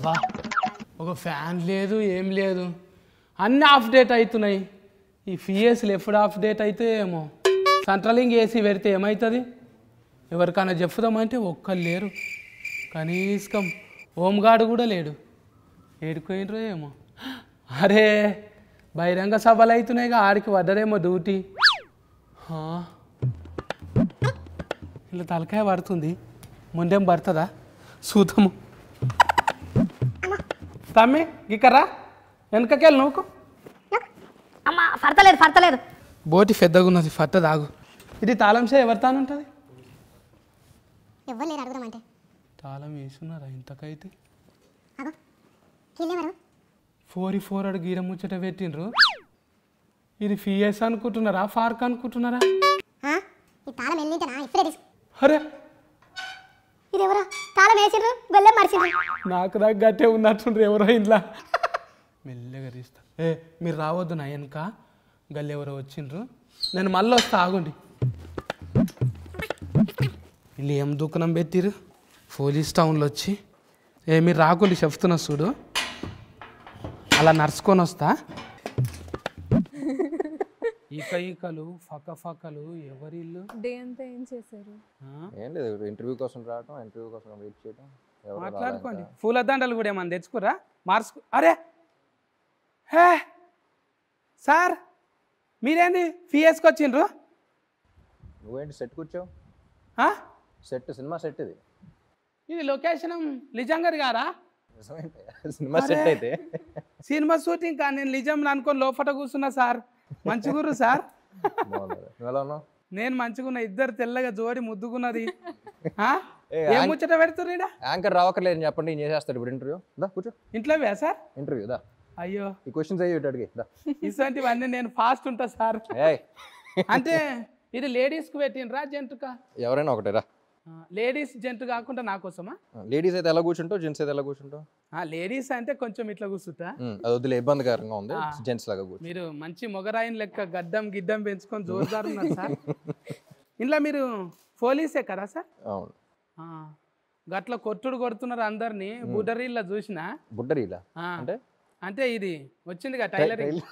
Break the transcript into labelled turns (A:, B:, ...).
A: అబ్బా ఒక ఫ్యాన్ లేదు ఏం లేదు అన్ని ఆఫ్ డేట్ అవుతున్నాయి ఈ ఫిఎస్లు ఎప్పుడు ఆఫ్ డేట్ అయితే ఏమో సెంట్రలింగ్ ఏసీ పెడితే ఏమవుతుంది ఎవరికైనా చెప్పుదామంటే ఒక్కరు లేరు కనీసం గార్డు కూడా లేడు ఏడుకోయినరో ఏమో అరే బహిరంగ సభలు అవుతున్నాయిగా ఆడికి వద్దరేమో డ్యూటీ ఇలా తలకాయ పడుతుంది ముందేం పడుతుందా సూతము తమ్మి ఇక్కరా వెనకకెళ్ళి నువ్వు అమ్మా ఫర్తలేదు ఫర్తలేదు బోటి పెద్దగా ఉన్నది ఫర్త దాగు ఇది తాళం సే ఉంటుంది ఎవ్వలేరు అడుగుదామంటే తాళం వేసున్నారా ఇంతకైతే ఫోర్ ఈ ఫోర్ అడుగు గీర ముచ్చట పెట్టిండ్రు ఇది ఫీఎస్ అనుకుంటున్నారా ఫార్క్ అనుకుంటున్నారా అరే ఇదెవరా తాళం వేసిండ్రు గొల్లెం మరిచిండ్రు నాకు దగ్గట్టే ఉన్నట్టుండ్రు ఎవరో ఇంట్లో మెల్లగా తీస్తా ఏ మీరు రావద్దు నా వెనక గల్లి ఎవరో వచ్చిండ్రు నేను మళ్ళీ వస్తా ఆగుండి వీళ్ళు ఏం దుకాణం పెట్టిరు పోలీస్ టౌన్లో వచ్చి ఏ మీరు రాకుండా చెప్తున్నా చూడు అలా నడుచుకొని వస్తా ఈక ఈకలు ఫకలు ఎవరిల్లు డే అంతా ఏం చేశారు ఏం లేదు ఇంటర్వ్యూ కోసం రావటం ఇంటర్వ్యూ కోసం వెయిట్ చేయటం మాట్లాడుకోండి పూల దండలు కూడా ఏమన్నా తెచ్చుకురా మార్చుకు అరే హే సార్ మీరేంది ఫీ వేసుకొచ్చిండ్రు నువ్వేంటి సెట్ కూర్చో ఆ? సెట్ సినిమా సెట్ ఇది ఇది లొకేషన్ లిజంగర్ గారా సినిమా సెట్ అయితే సినిమా షూటింగ్ కానీ నేను నిజం అనుకొని లోపట కూర్చున్నా సార్ మంచిగుర్రు సార్ నేను మంచిగున్న ఇద్దరు తెల్లగా జోడి ముద్దుకున్నది ఏం ముచ్చట పెడుతున్నా యాంకర్ రావక్కర్లేదు చెప్పండి నేను చేసేస్తాడు ఇప్పుడు ఇంటర్వ్యూ దా కూర్చో ఇంట్లోవే సార్ ఇంటర్వ్యూ అయ్యో ఈ క్వశ్చన్స్ అయ్యి ఇలాంటివన్నీ నేను ఫాస్ట్ ఉంటా సార్ అంటే ఇది లేడీస్ కు పెట్టినరా జెంట్కా ఎవరైనా ఒకటేరా లేడీస్ జెంట్ కాకుండా నా కోసమా లేడీస్ అయితే ఎలా కూర్చుంటావు జెంట్స్ అయితే ఎలా కూర్చుంటావు లేడీస్ అంటే కొంచెం ఇట్లా కూర్చుంటా అది వదిలే ఇబ్బందికరంగా ఉంది జెంట్స్ లాగా కూర్చో మీరు మంచి మొగరాయిన్ లెక్క గడ్డం గిడ్డం పెంచుకొని జోరుదారు ఉన్నారు సార్ ఇంట్లో మీరు పోలీసే కదా సార్ అవును గట్ల కొట్టుడు కొడుతున్నారు అందరినీ బుడ్డరీళ్ళ చూసిన బుడ్డరీళ్ళ అంటే అంటే ఇది కదా టైలరింగ్